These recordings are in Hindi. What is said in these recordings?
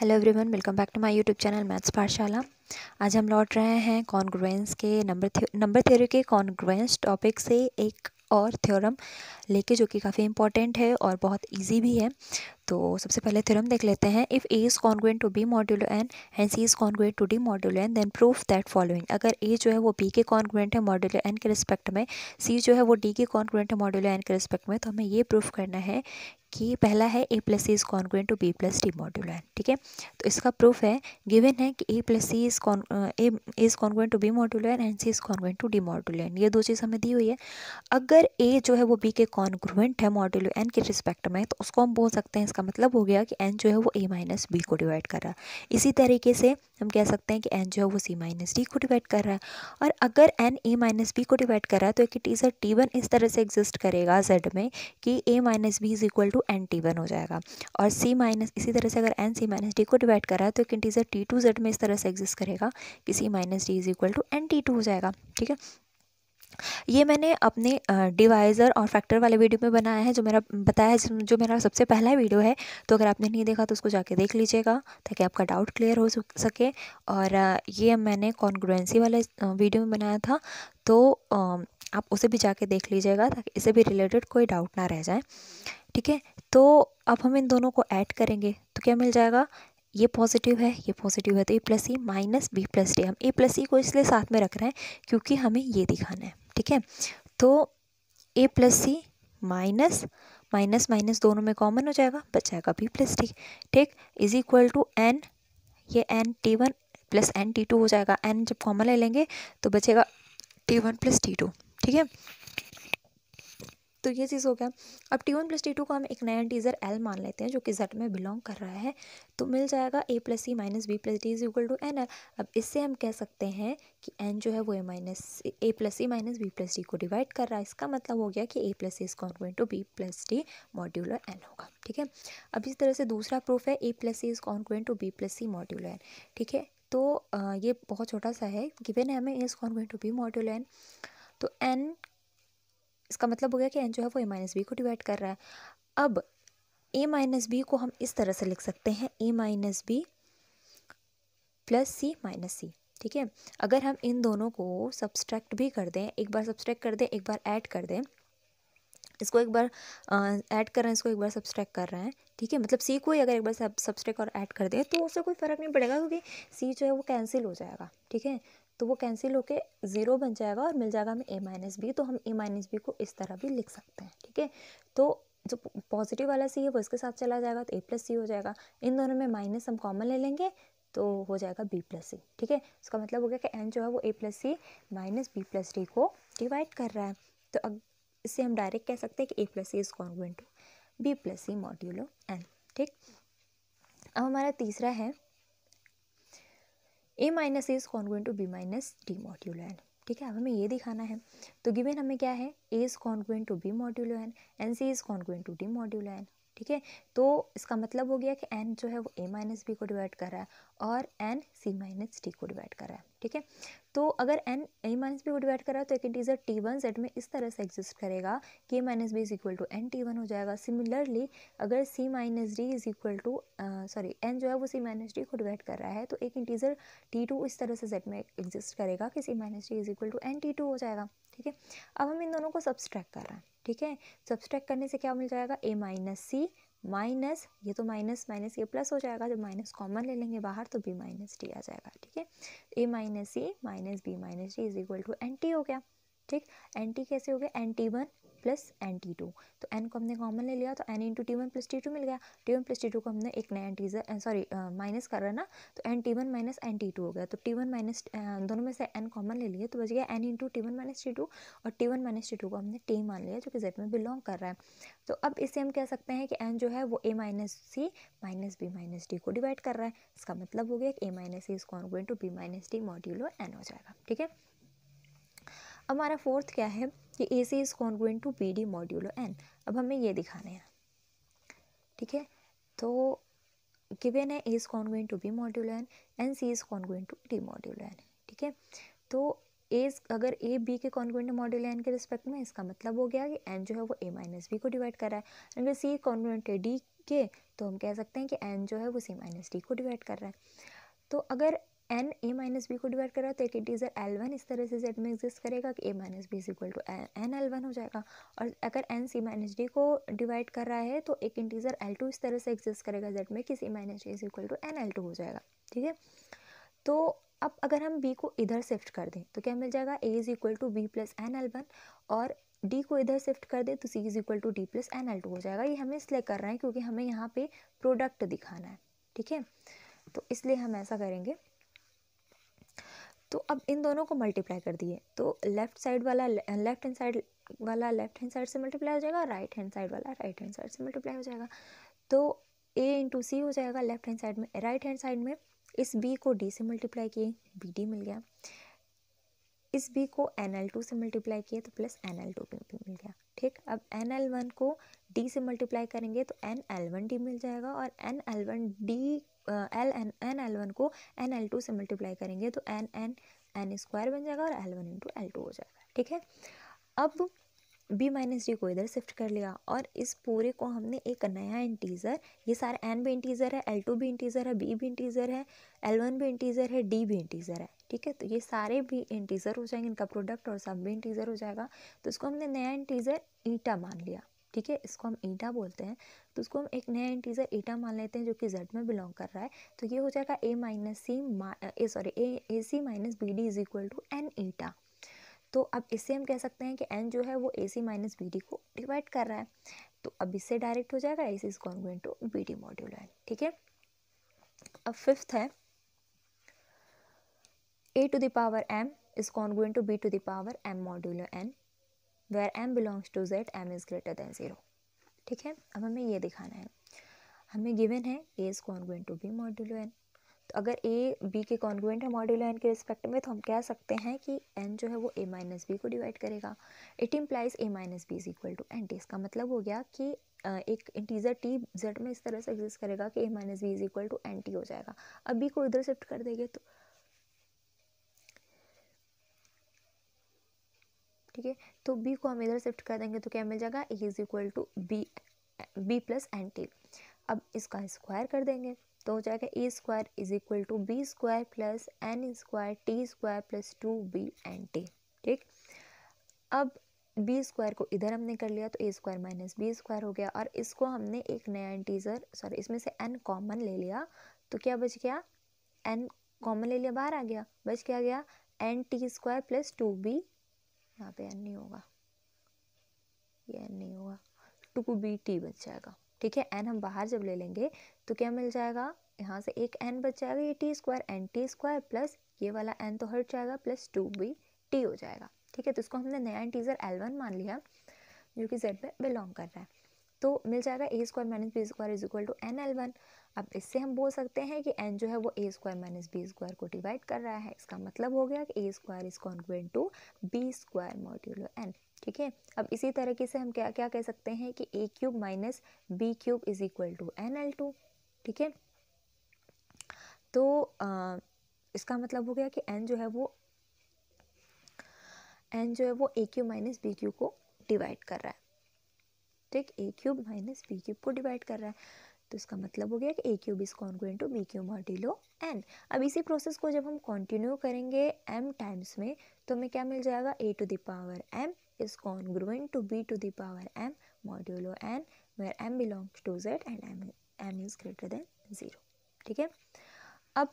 hello everyone welcome back to my YouTube channel maths Pathshala आज हम लौट रहे हैं कॉन्ग्रुएंस के नंबर थे नंबर थ्योरी के कॉन्ग्रुएंस टॉपिक से एक और थ्योरम लेके जो कि काफ़ी इम्पॉर्टेंट है और बहुत इजी भी है तो सबसे पहले थ्योरम देख लेते हैं if A is congruent to B modulo N and C is congruent to D modulo N then proof that following अगर ए जो है वो बी के कॉन्ग्रेंट है मॉड्यूलो एन के रिस्पेक्ट में सी जो है वो डी के कॉन्ग्रेंट है मॉड्यूलो एन के रिस्पेक्ट में तो हमें ये प्रूफ करना है कि पहला है A plus C is congruent to B plus D modulo N ठीक है तो इसका प्रूफ है गिवन है कि A plus C is con A is congruent to B modulo N and C is congruent to D module N ये दो चीज़ हमें दी हुई है अगर ए जो है वो बी के कॉन्ग्रुएंट है मॉड्यूलो एन के रिस्पेक्ट में तो उसको हम बोल सकते हैं इसका इसका मतलब हो गया कि एन जो है वो ए माइनस बी को डिवाइड कर रहा है इसी तरीके से हम कह सकते हैं कि एन जो है वो सी माइनस डी को डिवाइड कर रहा है और अगर एन ए माइनस बी को डिवाइड कर रहा है तो एक टीजर टी वन इस तरह से एग्जिस्ट करेगा जेड में कि A minus B is equal to N T one हो जाएगा और सी माइनस इसी तरह से अगर एन सी माइनस डी को डिवाइड कर रहा है तो एक इंटीजर टी टू जेड में इस तरह से एग्जिस्ट करेगा कि C minus D is equal to N T two हो जाएगा ठीक है ये मैंने अपने डिवाइज़र और फैक्टर वाले वीडियो में बनाया है जो मेरा बताया है जो मेरा सबसे पहला वीडियो है तो अगर आपने नहीं देखा तो उसको जाके देख लीजिएगा ताकि आपका डाउट क्लियर हो सके और ये मैंने कॉन्ग्रुएंसी वाले वीडियो में बनाया था तो आप उसे भी जाके देख लीजिएगा ताकि इसे भी रिलेटेड कोई डाउट ना रह जाए ठीक है तो अब हम इन दोनों को ऐड करेंगे तो क्या मिल जाएगा ये पॉजिटिव है ये पॉजिटिव है तो A plus C minus B plus D हम ए प्लस सी को इसलिए साथ में रख रहे हैं क्योंकि हमें ये दिखाना है ठीक है तो A plus C minus minus minus दोनों में कॉमन हो जाएगा बच जाएगा बी प्लस डी ठीक इज इक्वल टू एन ये N T one plus N T two हो जाएगा एन जब कॉमन ले लेंगे तो बचेगा T one plus T two ठीक है तो ये चीज़ हो गया अब T one plus T two को हम एक नया इंटीज़र एल मान लेते हैं जो कि जेड में बिलोंग कर रहा है तो मिल जाएगा A plus C minus B plus D is equal to N L अब इससे हम कह सकते हैं कि एन जो है वो A minus A plus C minus B plus D को डिवाइड कर रहा है इसका मतलब हो गया कि A plus C is congruent to B plus D modulo N होगा ठीक है अब इस तरह से दूसरा प्रूफ है A plus C is congruent to B plus C modular N ठीक है तो ये बहुत छोटा सा है गिवेन है हमें is congruent to B module N तो एन इसका मतलब हो गया कि एन जो है वो ए माइनस बी को डिवाइड कर रहा है अब ए माइनस बी को हम इस तरह से लिख सकते हैं A minus B plus C minus C ठीक है अगर हम इन दोनों को सब्सट्रैक्ट भी कर दें एक बार सब्सट्रैक्ट कर दें एक बार ऐड कर दें इसको एक बार ऐड कर रहे हैं इसको एक बार सब्सट्रैक्ट कर रहे हैं ठीक है मतलब सी को ही अगर एक बार सब सब्सट्रैक्ट और ऐड कर दें तो उससे कोई फ़र्क नहीं पड़ेगा क्योंकि सी जो है वो कैंसिल हो जाएगा ठीक है तो वो कैंसिल होके ज़ीरो बन जाएगा और मिल जाएगा हमें ए माइनस बी तो हम ए माइनस बी को इस तरह भी लिख सकते हैं ठीक है तो जो पॉजिटिव वाला सी है वो इसके साथ चला जाएगा तो ए प्लस सी हो जाएगा इन दोनों में माइनस हम कॉमन ले लेंगे तो हो जाएगा बी प्लस सी ठीक है उसका मतलब हो गया कि एन जो है वो A plus C minus B plus D को डिवाइड कर रहा है तो अब इससे हम डायरेक्ट कह सकते हैं कि A plus C is congruent to B plus C modulo N ठीक अब हमारा तीसरा है A minus is congruent to B minus D modulo N ठीक है अब हमें ये दिखाना है तो गिवन हमें क्या है A is congruent to B modulo N N C is congruent to D modulo N ठीक है तो इसका मतलब हो गया कि एन जो है वो ए माइनस बी को डिवाइड कर रहा है और एन सी माइनस डी को डिवाइड कर रहा है ठीक है तो अगर एन ए माइनस बी को डिवाइड कर रहा है तो एक इंटीजर टी वन सेट में इस तरह से एग्जिस्ट करेगा कि A minus B is equal to N T one हो जाएगा सिमिलरली अगर C minus D is equal to sorry N जो है वो सी माइनस डी को डिवाइड कर रहा है तो एक इंटीजर टी टू इस तरह से जेड में एग्जिस्ट करेगा कि C minus D is equal to N T two हो जाएगा ठीक है अब हम इन दोनों को सब्सट्रैक्ट कर रहे हैं ठीक है सब्सट्रैक करने से क्या मिल जाएगा ए माइनस सी माइनस ये तो माइनस माइनस ये प्लस हो जाएगा जब माइनस कॉमन ले लेंगे बाहर तो बी माइनस डी आ जाएगा ठीक है A minus C minus B minus D is equal to N T हो गया ठीक एन टी कैसे हो गया N T one plus N T two तो एन को हमने कॉमन ले लिया तो N into T one plus T two मिल गया T one plus T two को हमने एक नया एंटीजर सॉरी माइनस कर रहा ना तो N T one minus N T two हो गया तो टी वन माइनस दोनों में से एन कॉमन ले लिया तो बच गया N into T one minus T two और T one minus T two को हमने टी मान लिया जो कि जेड में बिलोंग कर रहा है तो अब इसे हम कह सकते हैं कि एन जो है वो A minus C minus B minus D को डिवाइड कर रहा है इसका मतलब हो गया कि A minus C is congruent to B minus D modulo N हो जाएगा ठीक है हमारा फोर्थ क्या है कि A C is congruent to B D modulo N अब हमें ये दिखाने हैं ठीक है तो गिवेन है A is congruent to B modulo N N C is congruent to D modulo N ठीक है तो ए अगर ए बी के कॉन्ग्रुएंट मॉड्यूल एन के रिस्पेक्ट में इसका मतलब हो गया कि एन जो है वो ए माइनस बी को डिवाइड कर रहा है अगर सी कॉन्ग्रुएंट है डी के तो हम कह सकते हैं कि एन जो है वो सी माइनस डी को डिवाइड कर रहा है तो अगर एन ए माइनस बी को डिवाइड तो कर रहा है तो एक इंटीजर एल वन इस तरह से जेड में एग्जिस्ट करेगा कि A minus B is equal to N L one हो जाएगा और अगर एन सी माइनस डी को डिवाइड कर रहा है तो एक इंटीजर एल टू इस तरह से एग्जिस्ट करेगा जेड में कि C minus D is equal to N L two हो जाएगा ठीक है तो अब अगर हम बी को इधर शिफ्ट कर दें तो क्या मिल जाएगा A is equal to B plus N L one और डी को इधर शिफ्ट कर दें तो C is equal to D plus N L two हो जाएगा ये हमें इसलिए कर रहे हैं क्योंकि हमें यहाँ पे प्रोडक्ट दिखाना है ठीक है तो इसलिए हम ऐसा करेंगे तो अब इन दोनों को मल्टीप्लाई कर दिए तो लेफ़्ट साइड वाला लेफ़्ट हैंड साइड वाला लेफ़्ट हैंड साइड से मल्टीप्लाई हो जाएगा राइट हैंड साइड वाला राइट हैंड साइड से मल्टीप्लाई हो जाएगा तो ए इंटू सी हो जाएगा लेफ़्ट हैंड साइड में राइट हैंड साइड में इस बी को डी से मल्टीप्लाई किए बी डी मिल गया इस बी को एन एल टू से मल्टीप्लाई किया तो प्लस एन एल टू भी मिल गया ठीक अब एन एल वन को डी से मल्टीप्लाई करेंगे तो एन एल वन डी मिल जाएगा और N L one D L N N L one को एन एल टू से मल्टीप्लाई करेंगे तो एन एन एन स्क्वायर बन जाएगा और L one into L two हो जाएगा ठीक है अब बी माइनस डी को इधर शिफ्ट कर लिया और इस पूरे को हमने एक नया इंटीज़र ये सारे एन भी इंटीज़र है एल टू भी इंटीज़र है बी भी इंटीज़र है एल वन भी इंटीज़र है डी भी इंटीज़र है ठीक है तो ये सारे भी इंटीज़र हो जाएंगे इनका प्रोडक्ट और सब भी इंटीज़र हो जाएगा तो इसको हमने नया इंटीज़र ईटा मान लिया ठीक है इसको हम ईटा बोलते हैं तो उसको हम एक नया इंटीजर ईटा मान लेते हैं जो कि जेड में बिलोंग कर रहा है तो ये हो जाएगा A minus C sorry A A C minus B D is equal to N eta तो अब इससे हम कह सकते हैं कि एन जो है वो A C minus B D को डिवाइड कर रहा है तो अब इससे डायरेक्ट हो जाएगा A C is congruent to B D module N ठीक है अब फिफ्थ है A to the power M is congruent to B to the power M modulo N where M belongs to Z M is greater than zero ठीक है अब हमें ये दिखाना है हमें गिवन है A is congruent to B modulo N तो अगर ए बी के कॉन्ग्रुएंट है मॉड्यूलो एन के रिस्पेक्ट में तो हम कह सकते हैं कि एन जो है वो ए माइनस बी को डिवाइड करेगा it implies A minus B is equal to N T इसका मतलब हो गया कि एक इंटीजर टी जेड में इस तरह से एग्जिस्ट करेगा कि A minus B is equal to N T हो जाएगा अब बी को इधर शिफ्ट कर देंगे तो ठीक है तो बी को हम इधर शिफ्ट कर देंगे तो क्या मिल जाएगा A is equal to B B plus N T अब इसका स्क्वायर कर देंगे तो हो जाएगा A square is equal to B square plus N square T square plus two B N T ठीक अब बी स्क्वायर को इधर हमने कर लिया तो A square minus B square हो गया और इसको हमने एक नया इंटीजर सॉरी इसमें से एन कॉमन ले लिया तो क्या बच गया एन कॉमन ले लिया बाहर आ गया बच क्या गया N T square plus two B यहाँ पे एन नहीं होगा ये एन नहीं होगा टू बी टी बच जाएगा ठीक है एन हम बाहर जब ले लेंगे तो क्या मिल जाएगा यहाँ से एक एन बच जाएगा ये T square N T square plus ये वाला एन तो हट जाएगा प्लस टू बी टी हो जाएगा ठीक है तो इसको हमने नया इंटीजर एल वन मान लिया जो कि जेड में बिलोंग कर रहा है तो मिल जाएगा A square minus B square is equal to N L one अब इससे हम बोल सकते हैं कि एन जो है वो A square minus B square को डिवाइड कर रहा है इसका मतलब हो गया कि A square is congruent to B square modulo N ठीक है अब इसी तरीके से हम क्या क्या कह सकते हैं कि A cube minus B cube is equal to N L two ठीक है तो आ, इसका मतलब हो गया कि एन जो है वो एन जो है वो A cube minus B cube को डिवाइड कर रहा है ठीक A cube minus B cube को डिवाइड कर रहा है तो इसका मतलब हो गया कि A cube is congruent to B cube modulo N अब इसी प्रोसेस को जब हम कंटिन्यू करेंगे एम टाइम्स में तो हमें क्या मिल जाएगा A to the power M is congruent to B to the power M modulo N where M belongs to Z and M M is greater than zero ठीक है अब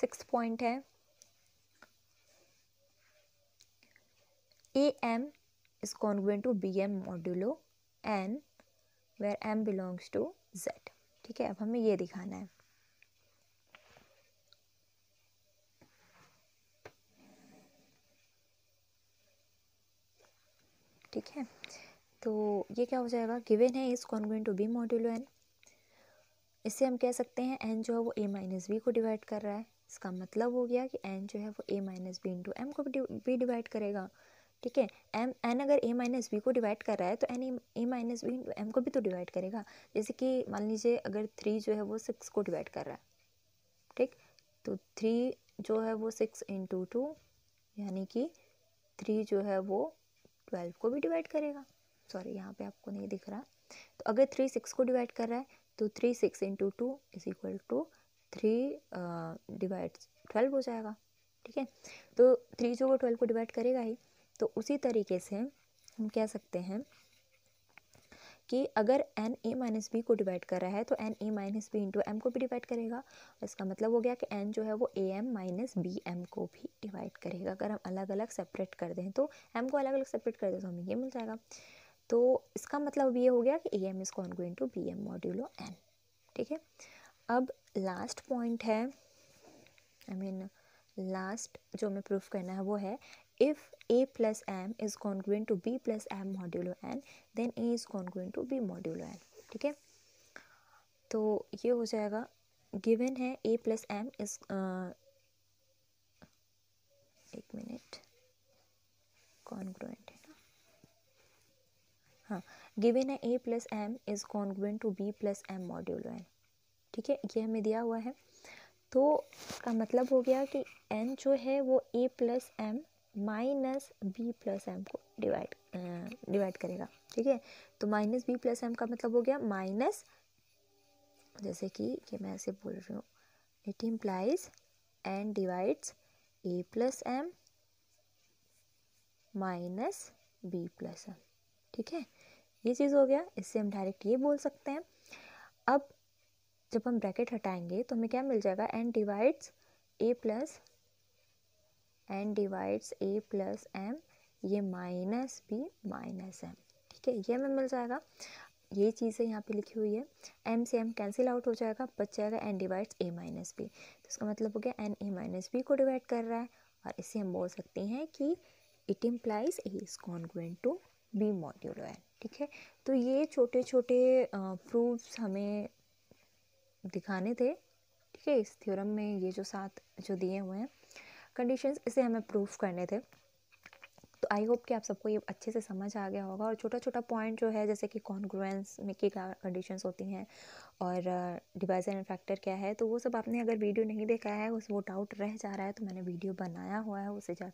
सिक्स पॉइंट है A M is congruent to B M modulo N where M belongs to Z ठीक है अब हमें ये दिखाना है ठीक है तो ये क्या हो जाएगा गिवेन है is congruent to B modulo N इससे हम कह सकते हैं एन जो है वो ए माइनस बी को डिवाइड कर रहा है इसका मतलब हो गया कि एन जो है वो A minus B into M को भी डिवाइड करेगा ठीक है एम एन अगर ए माइनस बी को डिवाइड कर रहा है तो N A minus B into M को भी तो डिवाइड करेगा जैसे कि मान लीजिए अगर थ्री जो है वो सिक्स को डिवाइड कर रहा है ठीक तो थ्री जो है वो सिक्स इंटू टू यानी कि थ्री जो है वो ट्वेल्व को भी डिवाइड करेगा सॉरी यहाँ पे आपको नहीं दिख रहा तो अगर थ्री सिक्स को डिवाइड कर रहा है तो three six into two is equal to three divide twelve हो जाएगा ठीक है तो थ्री जो वो ट्वेल्व को डिवाइड करेगा ही तो उसी तरीके से हम कह सकते हैं कि अगर एन ए माइनस बी को डिवाइड कर रहा है तो N A minus B into M को भी डिवाइड करेगा इसका मतलब हो गया कि एन जो है वो A M minus B M को भी डिवाइड करेगा अगर हम अलग अलग सेपरेट कर दें तो एम को अलग अलग सेपरेट कर दें तो हमें ये मिल जाएगा तो इसका मतलब ये हो गया कि A M is congruent to B M modulo N ठीक है अब लास्ट पॉइंट है I I mean mean, last जो हमें प्रूफ करना है वो है if a plus m is congruent to b plus m modulo n then a is congruent to b modulo n ठीक है तो ये हो जाएगा गिवन है a प्लस एम इज एक मिनट कॉन्ग्रुएंट है ना हाँ गिवन है a plus M is congruent to b plus M modulo n ठीक है ये हमें दिया हुआ है तो का मतलब हो गया कि n जो है वो a plus M minus B plus M को डिवाइड डिवाइड करेगा ठीक है तो माइनस बी प्लस एम का मतलब हो गया माइनस जैसे कि कि मैं ऐसे बोल रही हूँ it implies and divides A plus M minus B plus M ठीक है ये चीज़ हो गया इससे हम डायरेक्ट ये बोल सकते हैं अब जब हम ब्रैकेट हटाएंगे तो हमें क्या मिल जाएगा and divides A plus N divides A plus M ये माइनस बी माइनस एम ठीक है ये हमें मिल जाएगा ये चीज़ें यहाँ पे लिखी हुई है एम से एम कैंसिल आउट हो जाएगा बच जाएगा N divides A minus B तो इसका मतलब हो गया एन ए माइनस बी को डिवाइड कर रहा है और इससे हम बोल सकते हैं कि it implies A is congruent to B modulo N ठीक है तो ये छोटे छोटे प्रूफ्स हमें दिखाने थे ठीक है इस थ्योरम में ये जो साथ जो दिए हुए हैं कंडीशंस इसे हमें प्रूफ करने थे तो आई होप कि आप सबको ये अच्छे से समझ आ गया होगा और छोटा छोटा पॉइंट जो है जैसे कि कॉन्ग्रुएंस में की क्या कंडीशंस होती हैं और डिवाइजर एंड फैक्टर क्या है तो वो सब आपने अगर वीडियो नहीं देखा है उस वो डाउट रह जा रहा है तो मैंने वीडियो बनाया हुआ है उसे जा